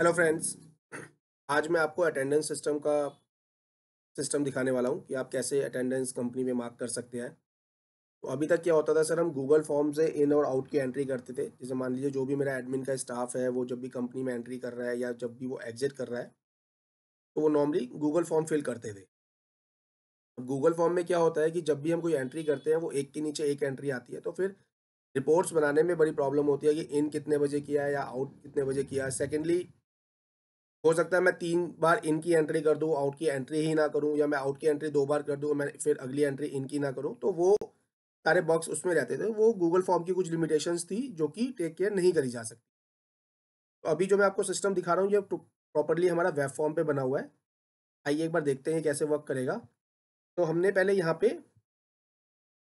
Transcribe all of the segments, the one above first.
Hello friends आज मैं आपको अटेंडेंस सिस्टम का सिस्टम दिखाने वाला हूँ कि आप कैसे अटेंडेंस कंपनी में मार्क कर सकते हैं तो अभी तक क्या होता था सर हम गूगल फॉर्म से इन और आउट की एंट्री करते थे जैसे मान लीजिए जो भी मेरा एडमिन का स्टाफ है वो जब भी कंपनी में एंट्री कर रहा है या जब भी वो एग्जिट कर रहा है तो वो नॉर्मली गूगल फॉर्म फिल करते थे गूगल फॉर्म में क्या होता है कि जब भी हम कोई एंट्री करते हैं वो एक के नीचे एक एंट्री आती है तो फिर रिपोर्ट्स बनाने में बड़ी प्रॉब्लम होती है कि इन कितने बजे किया है या आउट कितने बजे किया है सेकेंडली हो सकता है मैं तीन बार इनकी एंट्री कर दूँ आउट की एंट्री ही ना करूँ या मैं आउट की एंट्री दो बार कर दूँ मैं फिर अगली एंट्री इनकी ना करूँ तो वो सारे बॉक्स उसमें रहते थे वो गूगल फॉर्म की कुछ लिमिटेशंस थी जो कि टेक केयर नहीं करी जा सकती तो अभी जो मैं आपको सिस्टम दिखा रहा हूँ ये प्रॉपरली हमारा वेब फॉर्म पे बना हुआ है आइए एक बार देखते हैं कैसे वर्क करेगा तो हमने पहले यहाँ पे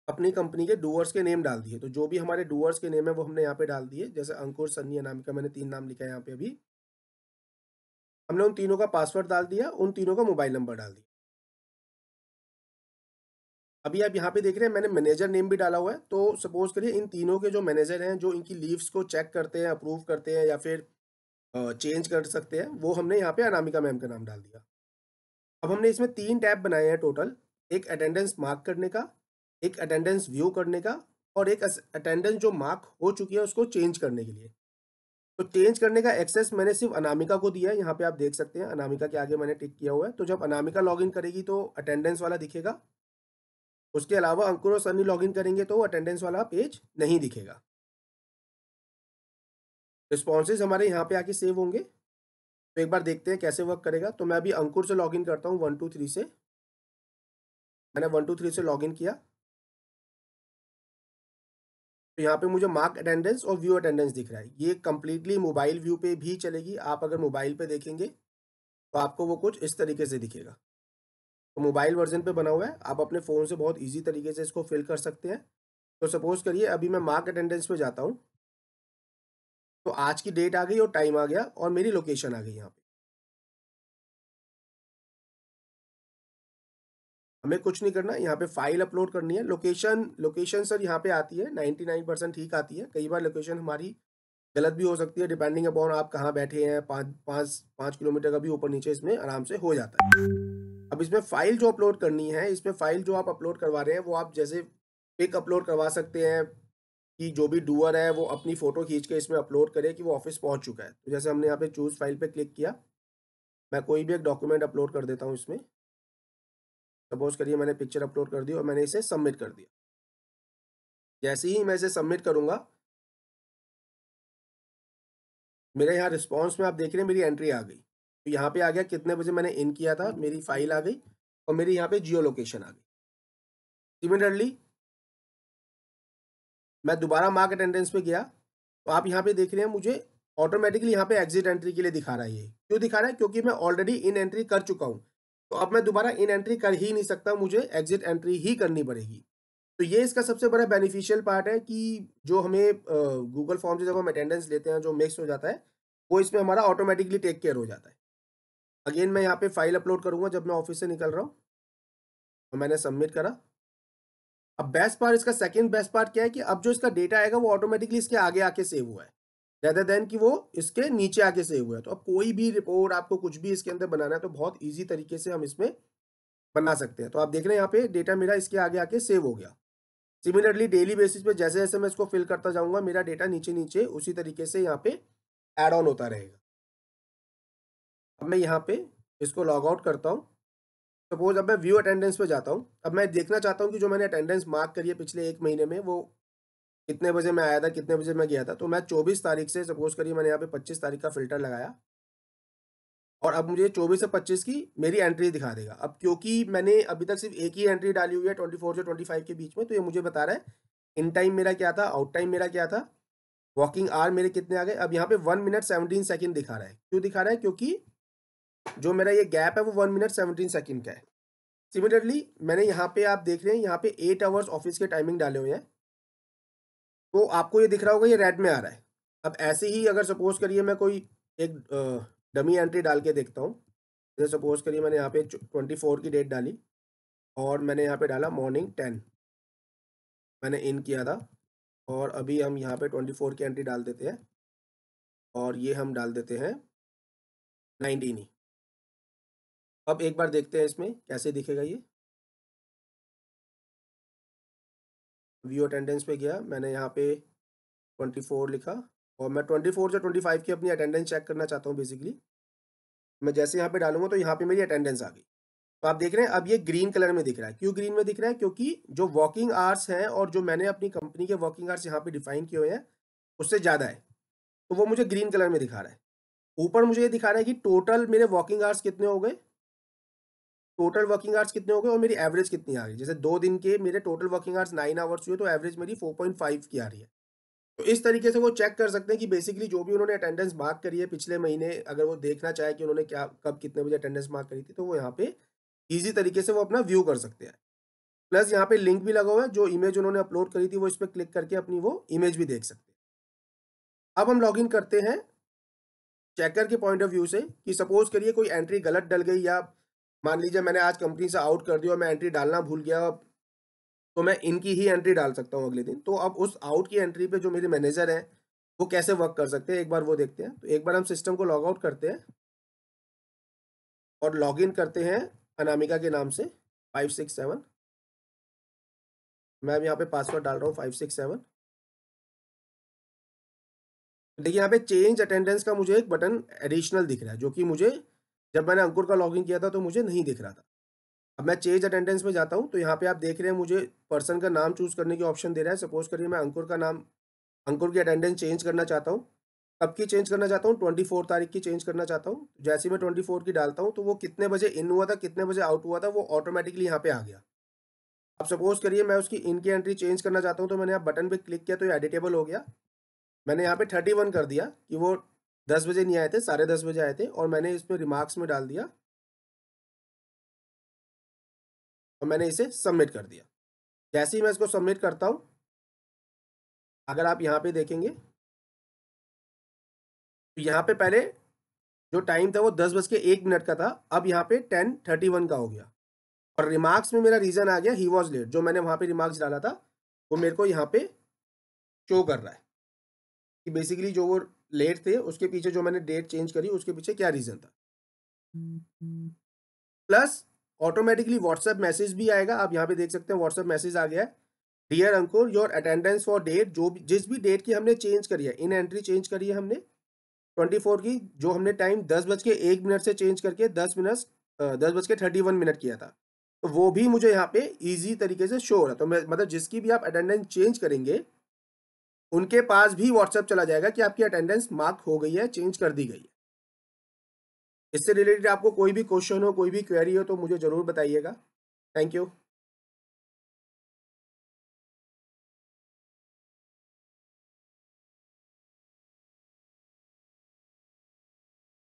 अपनी कंपनी के डूअर्स के नेम डाल दिए तो जो भी हमारे डूअर्स के नेम है वो हमने यहाँ पे डाल दिए जैसे अंकुर सन्नी अनामिका मैंने तीन नाम लिखा है यहाँ पे अभी हमने उन तीनों का पासवर्ड डाल दिया उन तीनों का मोबाइल नंबर डाल दिया अभी आप यहाँ पे देख रहे हैं मैंने मैनेजर नेम भी डाला हुआ है तो सपोज करिए इन तीनों के जो मैनेजर हैं जो इनकी लीव्स को चेक करते हैं अप्रूव करते हैं या फिर चेंज कर सकते हैं वो हमने यहाँ पे अनामिका मैम का नाम डाल दिया अब हमने इसमें तीन टैब बनाए हैं टोटल एक अटेंडेंस मार्क करने का एक अटेंडेंस व्यू करने का और एक अटेंडेंस जो मार्क हो चुकी है उसको चेंज करने के लिए तो चेंज करने का एक्सेस मैंने सिर्फ अनामिका को दिया है यहाँ पे आप देख सकते हैं अनामिका के आगे मैंने टिक किया हुआ है तो जब अनामिका लॉगिन करेगी तो अटेंडेंस वाला दिखेगा उसके अलावा अंकुर और सनी लॉगिन करेंगे तो अटेंडेंस वाला पेज नहीं दिखेगा रिस्पॉन्सेज हमारे यहाँ पे आके सेव होंगे तो एक बार देखते हैं कैसे वर्क करेगा तो मैं अभी अंकुर से लॉग करता हूँ वन टू थ्री से मैंने वन टू थ्री से लॉग किया तो यहाँ पे मुझे मार्क अटेंडेंस और व्यू अटेंडेंस दिख रहा है ये कम्प्लीटली मोबाइल व्यू पे भी चलेगी आप अगर मोबाइल पे देखेंगे तो आपको वो कुछ इस तरीके से दिखेगा तो मोबाइल वर्जन पे बना हुआ है आप अपने फ़ोन से बहुत ईजी तरीके से इसको फिल कर सकते हैं तो सपोज़ करिए अभी मैं मार्क अटेंडेंस पे जाता हूँ तो आज की डेट आ गई और टाइम आ गया और मेरी लोकेशन आ गई यहाँ पे हमें कुछ नहीं करना यहाँ पे फाइल अपलोड करनी है लोकेशन लोकेशन सर यहाँ पे आती है 99 परसेंट ठीक आती है कई बार लोकेशन हमारी गलत भी हो सकती है डिपेंडिंग अपॉन आप कहाँ बैठे हैं पाँच पाँच पाँच किलोमीटर का भी ऊपर नीचे इसमें आराम से हो जाता है अब इसमें फाइल जो अपलोड करनी है इसमें फाइल जो आप अपलोड करवा रहे हैं वो आप जैसे पिक अपलोड करवा सकते हैं कि जो भी डूअर है वो अपनी फ़ोटो खींच के इसमें अपलोड करे कि वो ऑफिस पहुँच चुका है तो जैसे हमने यहाँ पे चूज़ फाइल पर क्लिक किया मैं कोई भी एक डॉक्यूमेंट अपलोड कर देता हूँ इसमें सपोज करिए मैंने पिक्चर अपलोड कर दी और मैंने इसे सबमिट कर दिया जैसे ही मैं इसे सबमिट करूंगा मेरे यहाँ रिस्पॉन्स में आप देख रहे हैं मेरी एंट्री आ गई तो यहाँ पे आ गया कितने बजे मैंने इन किया था मेरी फाइल आ गई और मेरी यहाँ पे जियो लोकेशन आ गई सिमिलरली मैं दोबारा मार्क अटेंडेंस पे गया तो आप यहाँ पे देख रहे हैं मुझे ऑटोमेटिकली यहाँ पे एग्जिट एंट्री के लिए दिखा रहा है ये क्यों दिखा रहा है क्योंकि मैं ऑलरेडी इन एंट्री कर चुका हूँ तो अब मैं दोबारा इन एंट्री कर ही नहीं सकता मुझे एग्जिट एंट्री ही करनी पड़ेगी तो ये इसका सबसे बड़ा बेनिफिशियल पार्ट है कि जो हमें गूगल फॉर्म से जब हम अटेंडेंस लेते हैं जो मिक्स हो जाता है वो इसमें हमारा ऑटोमेटिकली टेक केयर हो जाता है अगेन मैं यहाँ पे फाइल अपलोड करूँगा जब मैं ऑफिस से निकल रहा हूँ और तो मैंने सबमिट करा अब बेस्ट पार्ट इसका सेकेंड बेस्ट पार्ट क्या है कि अब जो इसका डेटा आएगा वो ऑटोमेटिकली इसके आगे आके सेव हुआ है रेदर देन कि वो इसके नीचे आके सही हुआ है तो अब कोई भी रिपोर्ट आपको कुछ भी इसके अंदर बनाना है तो बहुत ईजी तरीके से हम इसमें बना सकते हैं तो आप देख रहे हैं यहाँ पे डेटा मेरा इसके आगे आके सेव हो गया सिमिलरली डेली बेसिस पे जैसे जैसे मैं इसको फिल करता जाऊंगा मेरा डेटा नीचे नीचे उसी तरीके से यहाँ पे एड ऑन होता रहेगा अब मैं यहाँ पे इसको लॉग आउट करता हूँ सपोज अब मैं व्यू अटेंडेंस पे जाता हूँ अब मैं देखना चाहता हूँ कि जो मैंने अटेंडेंस मार्क करी है पिछले एक महीने में वो कितने बजे मैं आया था कितने बजे मैं गया था तो मैं चौबीस तारीख से सपोज करिए मैंने यहाँ पे पच्चीस तारीख का फिल्टर लगाया और अब मुझे चौबीस से पच्चीस की मेरी एंट्री दिखा देगा अब क्योंकि मैंने अभी तक सिर्फ एक ही एंट्री डाली हुई है ट्वेंटी फोर से ट्वेंटी फाइव के बीच में तो ये मुझे बता रहा है इन टाइम मेरा क्या था आउट टाइम मेरा क्या था वॉकिंग आर मेरे कितने आ गए अब यहाँ पे वन मिनट सेवनटीन सेकेंड दिखा रहा है क्यों दिखा रहा है क्योंकि जो मेरा ये गैप है वो वन मिनट सेवनटीन सेकेंड का है सिमिलरली मैंने यहाँ पे आप देख रहे हैं यहाँ पे एट आवर्स ऑफिस के टाइमिंग डाले हुए हैं तो आपको ये दिख रहा होगा ये रेड में आ रहा है अब ऐसे ही अगर सपोज करिए मैं कोई एक डमी एंट्री डाल के देखता हूँ जैसे सपोज करिए मैंने यहाँ पे ट्वेंटी फोर की डेट डाली और मैंने यहाँ पे डाला मॉर्निंग टेन मैंने इन किया था और अभी हम यहाँ पे ट्वेंटी फोर की एंट्री डाल देते हैं और ये हम डाल देते हैं नाइनटीन ही अब एक बार देखते हैं इसमें कैसे दिखेगा ये व्यू अटेंडेंस पे गया मैंने यहाँ पे ट्वेंटी फोर लिखा और मैं ट्वेंटी फोर से ट्वेंटी फाइव की अपनी अटेंडेंस चेक करना चाहता हूँ बेसिकली मैं जैसे यहाँ पे डालूंगा तो यहाँ पे मेरी अटेंडेंस आ गई तो आप देख रहे हैं अब ये ग्रीन कलर में दिख रहा है क्यों ग्रीन में दिख रहा है क्योंकि जो वॉकिंग आवर्स हैं और जो मैंने अपनी कंपनी के वॉकिंग आवर्स यहाँ पे डिफाइन किए हुए हैं उससे ज़्यादा है तो वो मुझे ग्रीन कलर में दिखा रहा है ऊपर मुझे ये दिखा रहा है कि टोटल मेरे वॉकिंग आवर्स कितने हो गए टोटल वर्किंग आवर्स कितने हो गए और मेरी एवरेज कितनी आ रही है जैसे दो दिन के मेरे total working hours nine hours हुए तो एवरेज मेरी फोर पॉइंट फाइव की आ रही है तो इस तरीके से वो चेक कर सकते हैं कि बेसिकली जो भी उन्होंने अटेंडेंस मार्क करी है पिछले महीने अगर वो देखना चाहे कि उन्होंने क्या कब कितने बजे अटेंडेंस मार्क करी थी तो वो यहाँ पे ईजी तरीके से वो अपना व्यू कर सकते हैं प्लस यहाँ पे लिंक भी लगा हुआ है जो इमेज उन्होंने अपलोड करी थी वो इस पर क्लिक करके अपनी वो इमेज भी देख सकते हैं अब हम लॉगिन करते हैं चेकर के पॉइंट ऑफ व्यू से कि सपोज करिए कोई एंट्री गलत डल गई या मान लीजिए मैंने आज कंपनी से आउट कर दिया मैं एंट्री डालना भूल गया तो मैं इनकी ही एंट्री डाल सकता हूँ अगले दिन तो अब उस आउट की एंट्री पे जो मेरे मैनेजर हैं वो कैसे वर्क कर सकते हैं एक बार वो देखते हैं तो एक बार हम सिस्टम को लॉग आउट करते हैं और लॉग इन करते हैं अनामिका के नाम से फाइव सिक्स सेवन मैं अब यहाँ पे पासवर्ड डाल रहा हूँ फाइव सिक्स सेवन देखिए यहाँ पे चेंज अटेंडेंस का मुझे एक बटन एडिशनल दिख रहा है जो कि मुझे जब मैंने अंकुर का लॉगिन किया था तो मुझे नहीं दिख रहा था अब मैं चेंज अटेंडेंस में जाता हूँ तो यहाँ पे आप देख रहे हैं मुझे पर्सन का नाम चूज़ करने की ऑप्शन दे रहा है सपोज करिए मैं अंकुर का नाम अंकुर की अटेंडेंस चेंज करना चाहता हूँ कब की चेंज करना चाहता हूँ ट्वेंटी फोर तारीख की चेंज करना चाहता हूँ जैसे मैं ट्वेंटी फोर की डालता हूँ तो वो कितने बजे इन हुआ था कितने बजे आउट हुआ था वो ऑटोमेटिकली यहाँ पे आ गया अब सपोज करिए मैं उसकी इन की एंट्री चेंज करना चाहता हूँ तो मैंने आप बटन पर क्लिक किया तो ये एडिटेबल हो गया मैंने यहाँ पे थर्टी वन कर दिया कि वो दस बजे नहीं आए थे साढ़े दस बजे आए थे और मैंने इसमें रिमार्क्स में डाल दिया और मैंने इसे सबमिट कर दिया जैसे ही मैं इसको सबमिट करता हूँ अगर आप यहाँ पे देखेंगे तो यहाँ पे पहले जो टाइम था वो दस बज के एक मिनट का था अब यहाँ पे टेन थर्टी वन का हो गया और रिमार्क्स में मेरा रीज़न आ गया ही वॉज लेट जो मैंने वहाँ पे रिमार्क्स डाला था वो मेरे को यहाँ पे शो कर रहा है कि बेसिकली जो वो लेट थे उसके पीछे जो मैंने डेट चेंज करी उसके पीछे क्या रीज़न था हम्म। प्लस ऑटोमेटिकली व्हाट्सएप मैसेज भी आएगा आप यहाँ पे देख सकते हैं व्हाट्सएप मैसेज आ गया है dear Ankur your attendance for date जो भी जिस भी डेट की हमने चेंज करी है इन एंट्री चेंज करी है हमने ट्वेंटी फोर की जो हमने टाइम दस बज के एक मिनट से चेंज करके दस मिनट दस बज के थर्टी वन मिनट किया था तो वो भी मुझे यहाँ पे इजी तरीके से शो हो रहा था तो मैं मतलब जिसकी भी आप अटेंडेंस चेंज करेंगे उनके पास भी व्हाट्सएप चला जाएगा कि आपकी अटेंडेंस मार्क हो गई है चेंज कर दी गई है इससे रिलेटेड आपको कोई भी क्वेश्चन हो कोई भी क्वेरी हो तो मुझे ज़रूर बताइएगा थैंक यू